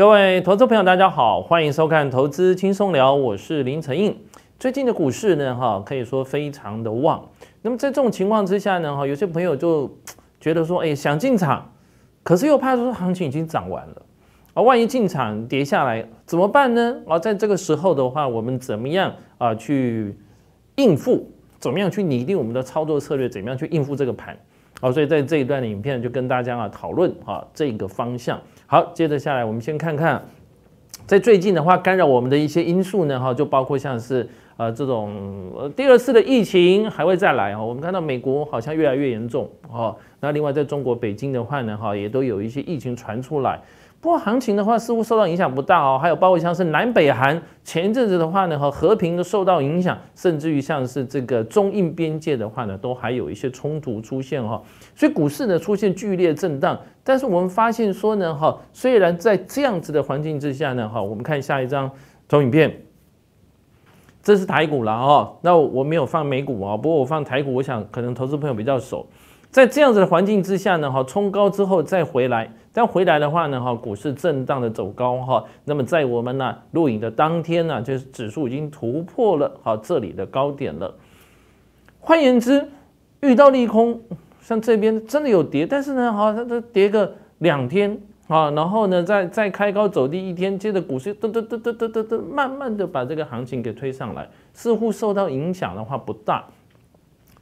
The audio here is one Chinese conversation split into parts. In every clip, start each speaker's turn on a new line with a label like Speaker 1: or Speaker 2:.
Speaker 1: 各位投资朋友，大家好，欢迎收看《投资轻松聊》，我是林承印。最近的股市呢，哈，可以说非常的旺。那么在这种情况之下呢，哈，有些朋友就觉得说，哎，想进场，可是又怕说行情已经涨完了，啊，万一进场跌下来怎么办呢？啊，在这个时候的话，我们怎么样啊去应付？怎么样去拟定我们的操作策略？怎么样去应付这个盘？好，所以在这一段影片就跟大家啊讨论哈这个方向。好，接着下来我们先看看，在最近的话干扰我们的一些因素呢哈，就包括像是呃这种第二次的疫情还会再来哈。我们看到美国好像越来越严重哈，那另外在中国北京的话呢哈，也都有一些疫情传出来。不过行情的话，似乎受到影响不大哦。还有包括像是南北韩，前一阵子的话呢，和和平都受到影响，甚至于像是这个中印边界的话呢，都还有一些冲突出现哈。所以股市呢出现剧烈震荡。但是我们发现说呢，哈，虽然在这样子的环境之下呢，哈，我们看下一张投影片，这是台股了哦。那我没有放美股啊，不过我放台股，我想可能投资朋友比较熟。在这样子的环境之下呢，哈，冲高之后再回来。但回来的话呢，哈，股市震荡的走高哈，那么在我们呢录影的当天呢，就是指数已经突破了哈这里的高点了。换言之，遇到利空，像这边真的有跌，但是呢，好它它跌个两天啊，然后呢再再开高走低一天，接着股市噔噔噔噔噔噔噔慢慢的把这个行情给推上来，似乎受到影响的话不大。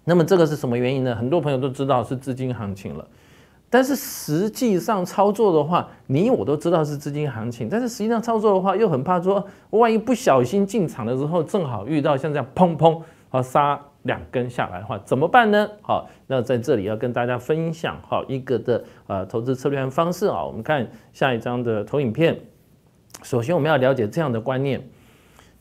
Speaker 1: 那么这个是什么原因呢？很多朋友都知道是资金行情了。但是实际上操作的话，你我都知道是资金行情。但是实际上操作的话，又很怕说，万一不小心进场的时候，正好遇到像这样砰砰啊杀两根下来的话，怎么办呢？好，那在这里要跟大家分享好一个的呃投资策略方式啊。我们看下一张的投影片。首先我们要了解这样的观念，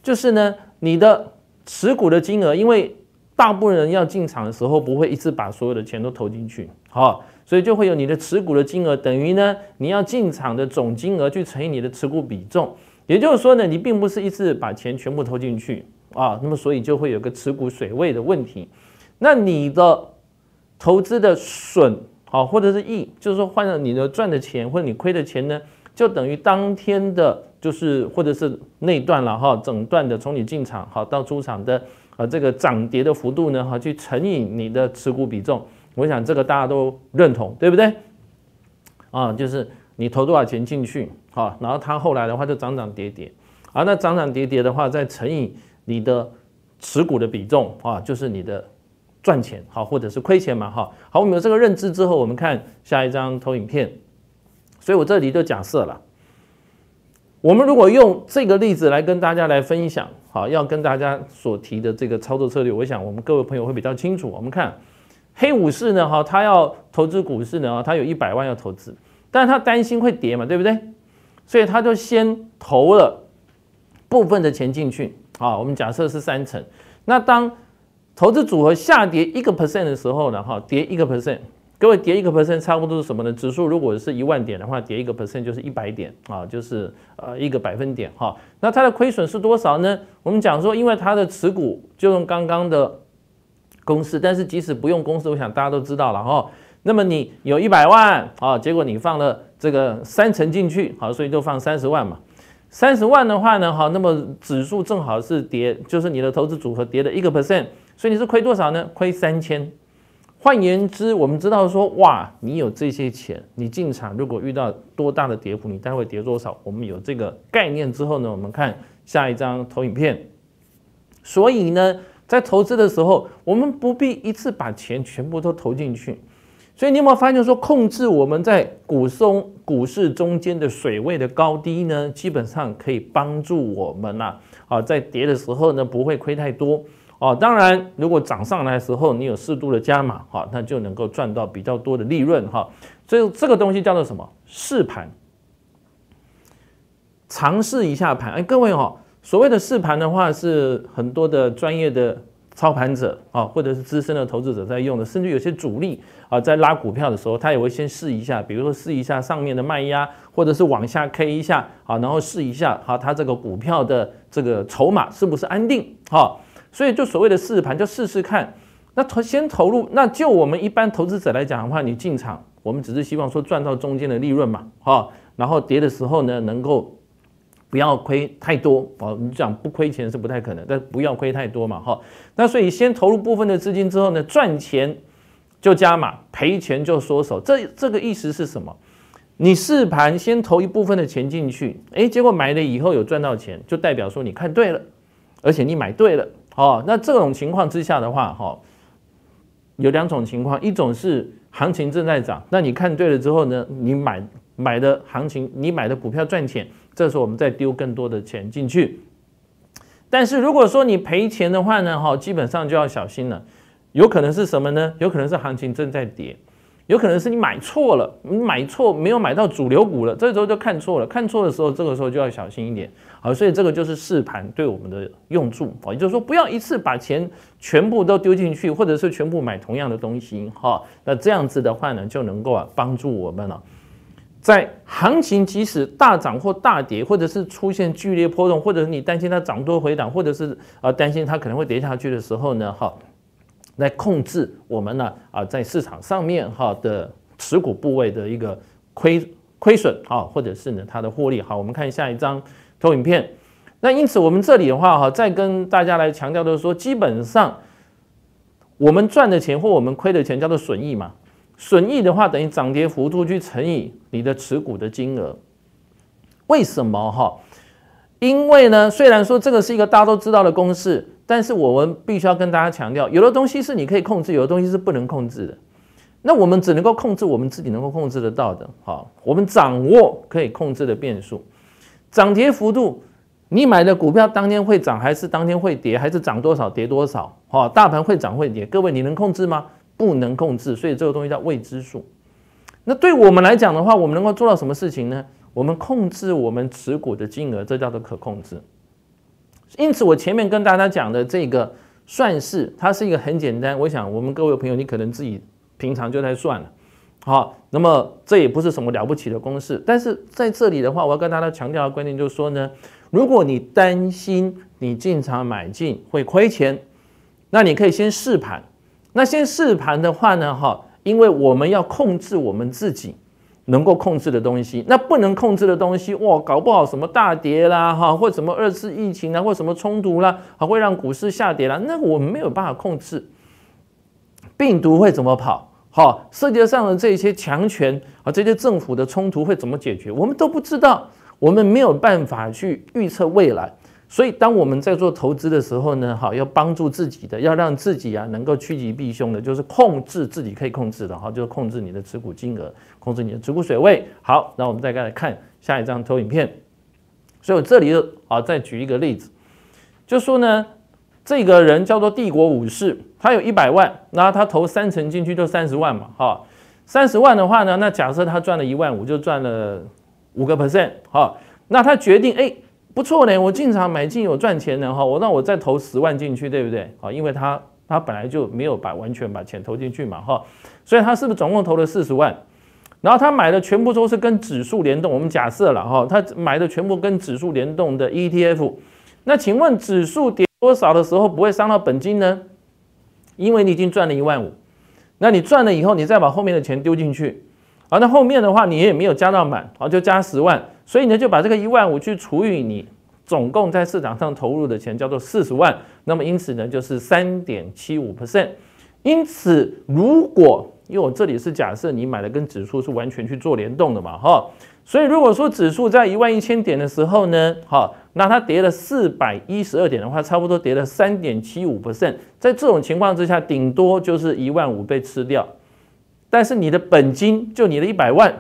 Speaker 1: 就是呢，你的持股的金额，因为大部分人要进场的时候，不会一次把所有的钱都投进去，好。所以就会有你的持股的金额等于呢，你要进场的总金额去乘以你的持股比重，也就是说呢，你并不是一次把钱全部投进去啊，那么所以就会有个持股水位的问题。那你的投资的损啊，或者是益，就是说，换了你的赚的钱或者你亏的钱呢，就等于当天的，就是或者是那段了哈，整段的从你进场好到出场的啊，这个涨跌的幅度呢，哈，去乘以你的持股比重。我想这个大家都认同，对不对？啊，就是你投多少钱进去，好，然后它后来的话就涨涨跌跌，啊，那涨涨跌跌的话再乘以你的持股的比重，啊，就是你的赚钱好，或者是亏钱嘛，哈，好，我们有这个认知之后，我们看下一张投影片。所以我这里就假设了，我们如果用这个例子来跟大家来分享，好，要跟大家所提的这个操作策略，我想我们各位朋友会比较清楚。我们看。黑武士呢？哈，他要投资股市呢，他有一百万要投资，但是他担心会跌嘛，对不对？所以他就先投了部分的钱进去。啊，我们假设是三成。那当投资组合下跌一个 percent 的时候呢？哈，跌一个 percent，各位跌一个 percent，差不多是什么呢？指数如果是一万点的话，跌一个 percent 就是一百点啊，就是呃一个百分点哈。那它的亏损是多少呢？我们讲说，因为它的持股就用刚刚的。公式，但是即使不用公式，我想大家都知道了哈。那么你有一百万啊，结果你放了这个三成进去，好，所以就放三十万嘛。三十万的话呢，好，那么指数正好是跌，就是你的投资组合跌了一个 percent，所以你是亏多少呢？亏三千。换言之，我们知道说，哇，你有这些钱，你进场，如果遇到多大的跌幅，你待会跌多少？我们有这个概念之后呢，我们看下一张投影片。所以呢？在投资的时候，我们不必一次把钱全部都投进去，所以你有没有发现说，控制我们在股中股市中间的水位的高低呢？基本上可以帮助我们呐、啊，在跌的时候呢，不会亏太多哦。当然，如果涨上来的时候，你有适度的加码哈，那就能够赚到比较多的利润哈。所以这个东西叫做什么试盘，尝试一下盘。哎，各位哈。所谓的试盘的话，是很多的专业的操盘者啊，或者是资深的投资者在用的，甚至有些主力啊，在拉股票的时候，他也会先试一下，比如说试一下上面的卖压，或者是往下 K 一下啊，然后试一下啊，它这个股票的这个筹码是不是安定啊？所以就所谓的试盘，就试试看。那投先投入，那就我们一般投资者来讲的话，你进场，我们只是希望说赚到中间的利润嘛，好，然后跌的时候呢，能够。不要亏太多哦，你讲不亏钱是不太可能，但不要亏太多嘛，哈。那所以先投入部分的资金之后呢，赚钱就加码，赔钱就缩手。这这个意思是什么？你试盘先投一部分的钱进去，哎，结果买了以后有赚到钱，就代表说你看对了，而且你买对了，哦。那这种情况之下的话，哈，有两种情况，一种是行情正在涨，那你看对了之后呢，你买。买的行情，你买的股票赚钱，这时候我们再丢更多的钱进去。但是如果说你赔钱的话呢，哈，基本上就要小心了。有可能是什么呢？有可能是行情正在跌，有可能是你买错了，你买错没有买到主流股了，这时候就看错了，看错的时候，这个时候就要小心一点。好，所以这个就是试盘对我们的用处啊，也就是说不要一次把钱全部都丢进去，或者是全部买同样的东西，哈，那这样子的话呢，就能够啊帮助我们了。在行情即使大涨或大跌，或者是出现剧烈波动，或者是你担心它涨多回档，或者是啊担心它可能会跌下去的时候呢，哈，来控制我们呢啊在市场上面哈的持股部位的一个亏亏损啊，或者是呢它的获利好，我们看下一张投影片。那因此我们这里的话哈，再跟大家来强调的是说，基本上我们赚的钱或我们亏的钱叫做损益嘛。损益的话，等于涨跌幅度去乘以你的持股的金额。为什么哈？因为呢，虽然说这个是一个大家都知道的公式，但是我们必须要跟大家强调，有的东西是你可以控制，有的东西是不能控制的。那我们只能够控制我们自己能够控制得到的，好，我们掌握可以控制的变数，涨跌幅度，你买的股票当天会涨还是当天会跌，还是涨多少跌多少？好，大盘会涨会跌，各位你能控制吗？不能控制，所以这个东西叫未知数。那对我们来讲的话，我们能够做到什么事情呢？我们控制我们持股的金额，这叫做可控制。因此，我前面跟大家讲的这个算式，它是一个很简单。我想，我们各位朋友，你可能自己平常就在算了。好，那么这也不是什么了不起的公式。但是在这里的话，我要跟大家强调的观念，就是说呢，如果你担心你进场买进会亏钱，那你可以先试盘。那先试盘的话呢？哈，因为我们要控制我们自己能够控制的东西，那不能控制的东西，哇，搞不好什么大跌啦，哈，或什么二次疫情啊，或什么冲突啦，还会让股市下跌啦，那我们没有办法控制病毒会怎么跑，好，世界上的这些强权啊，这些政府的冲突会怎么解决，我们都不知道，我们没有办法去预测未来。所以，当我们在做投资的时候呢，哈，要帮助自己的，要让自己啊能够趋吉避凶的，就是控制自己可以控制的，哈，就是控制你的持股金额，控制你的持股水位。好，那我们再来看下一张投影片。所以我这里啊再举一个例子，就说呢，这个人叫做帝国武士，他有一百万，那他投三成进去就三十万嘛，哈，三十万的话呢，那假设他赚了一万五，就赚了五个 percent，哈，那他决定哎。不错呢，我进场买进有赚钱的哈，我那我再投十万进去，对不对？啊，因为他他本来就没有把完全把钱投进去嘛哈，所以他是不是总共投了四十万？然后他买的全部都是跟指数联动，我们假设了哈，他买的全部跟指数联动的 ETF，那请问指数跌多少的时候不会伤到本金呢？因为你已经赚了一万五，那你赚了以后你再把后面的钱丢进去，好，那后面的话你也没有加到满，好，就加十万。所以呢，就把这个一万五去除以你总共在市场上投入的钱，叫做四十万。那么因此呢，就是三点七五 percent。因此，如果因为我这里是假设你买的跟指数是完全去做联动的嘛，哈。所以如果说指数在一万一千点的时候呢，好，那它跌了四百一十二点的话，差不多跌了三点七五 percent。在这种情况之下，顶多就是一万五被吃掉，但是你的本金就你的一百万。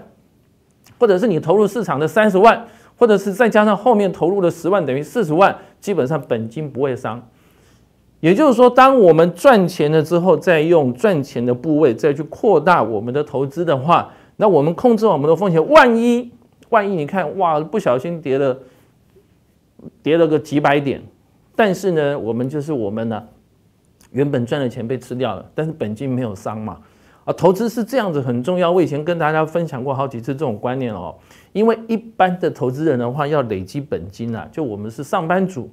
Speaker 1: 或者是你投入市场的三十万，或者是再加上后面投入的十万，等于四十万，基本上本金不会伤。也就是说，当我们赚钱了之后，再用赚钱的部位再去扩大我们的投资的话，那我们控制好我们的风险。万一万一你看哇，不小心跌了跌了个几百点，但是呢，我们就是我们呢，原本赚的钱被吃掉了，但是本金没有伤嘛。啊，投资是这样子，很重要。我以前跟大家分享过好几次这种观念哦。因为一般的投资人的话，要累积本金啊，就我们是上班族，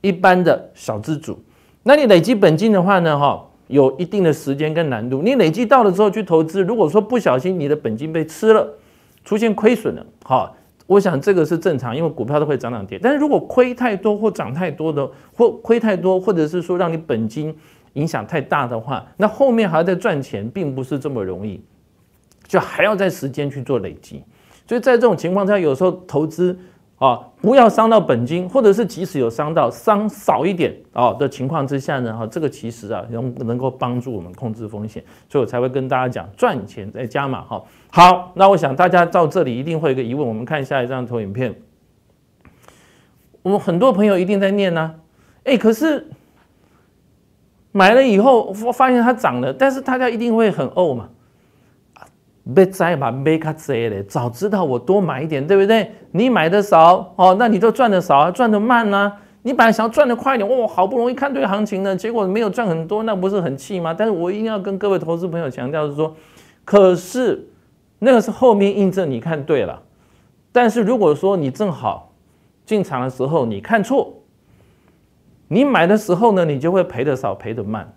Speaker 1: 一般的小资主。那你累积本金的话呢，哈，有一定的时间跟难度。你累积到了之后去投资，如果说不小心你的本金被吃了，出现亏损了，哈，我想这个是正常，因为股票都会涨涨跌。但是如果亏太多或涨太多的，或亏太多，或者是说让你本金。影响太大的话，那后面还要再赚钱，并不是这么容易，就还要在时间去做累积。所以在这种情况下，有时候投资啊，不要伤到本金，或者是即使有伤到，伤少一点啊的情况之下呢，哈，这个其实啊，能能够帮助我们控制风险。所以我才会跟大家讲，赚钱再加码，哈。好，那我想大家到这里一定会有一个疑问，我们看下一张投影片，我们很多朋友一定在念呢，哎，可是。买了以后发现它涨了，但是大家一定会很怄嘛，别摘吧，被他宰了。早知道我多买一点，对不对？你买的少哦，那你都赚的少，啊，赚的慢呢。你本来想赚的快一点，哇，好不容易看对行情呢，结果没有赚很多，那不是很气吗？但是我一定要跟各位投资朋友强调是说，可是那个是后面印证你看对了，但是如果说你正好进场的时候你看错。你买的时候呢，你就会赔得少，赔得慢。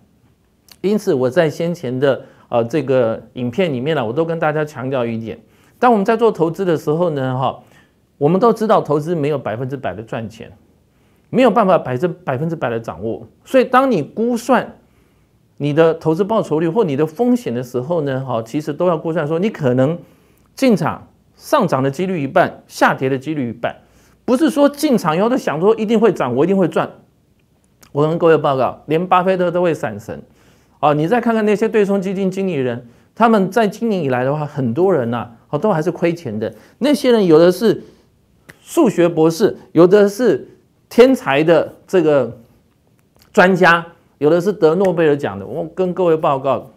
Speaker 1: 因此，我在先前的呃这个影片里面呢，我都跟大家强调一点：当我们在做投资的时候呢，哈，我们都知道投资没有百分之百的赚钱，没有办法百百分之百的掌握。所以，当你估算你的投资报酬率或你的风险的时候呢，哈，其实都要估算说你可能进场上涨的几率一半，下跌的几率一半，不是说进场以后就想说一定会涨，我一定会赚。我跟各位报告，连巴菲特都会闪神，哦，你再看看那些对冲基金经理人，他们在今年以来的话，很多人呐，好多还是亏钱的。那些人有的是数学博士，有的是天才的这个专家，有的是得诺贝尔奖的。我跟各位报告。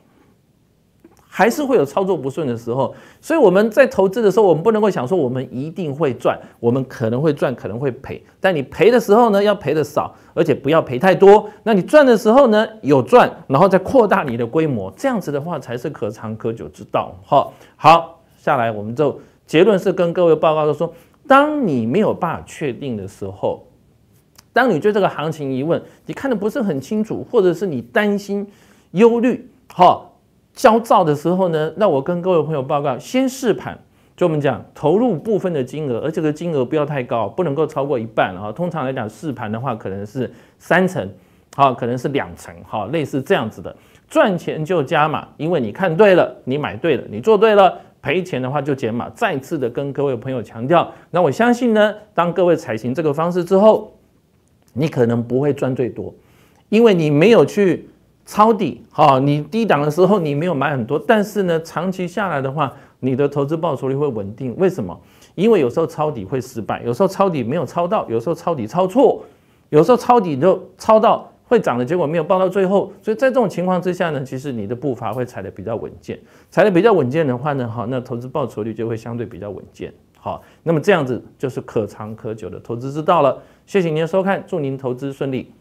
Speaker 1: 还是会有操作不顺的时候，所以我们在投资的时候，我们不能够想说我们一定会赚，我们可能会赚，可能会赔。但你赔的时候呢，要赔的少，而且不要赔太多。那你赚的时候呢，有赚，然后再扩大你的规模，这样子的话才是可长可久之道。哈，好下来，我们就结论是跟各位报告的说，当你没有办法确定的时候，当你对这个行情疑问，你看的不是很清楚，或者是你担心、忧虑，哈。焦躁的时候呢，那我跟各位朋友报告，先试盘，就我们讲投入部分的金额，而这个金额不要太高，不能够超过一半啊。通常来讲，试盘的话可能是三成，好，可能是两成，好，类似这样子的。赚钱就加码，因为你看对了，你买对了，你做对了。赔钱的话就减码。再次的跟各位朋友强调，那我相信呢，当各位采行这个方式之后，你可能不会赚最多，因为你没有去。抄底，好，你低档的时候你没有买很多，但是呢，长期下来的话，你的投资报酬率会稳定。为什么？因为有时候抄底会失败，有时候抄底没有抄到，有时候抄底抄错，有时候抄底就抄到会涨的结果没有报到最后。所以在这种情况之下呢，其实你的步伐会踩得比较稳健，踩得比较稳健的话呢，哈，那投资报酬率就会相对比较稳健。好，那么这样子就是可长可久的投资之道了。谢谢您的收看，祝您投资顺利。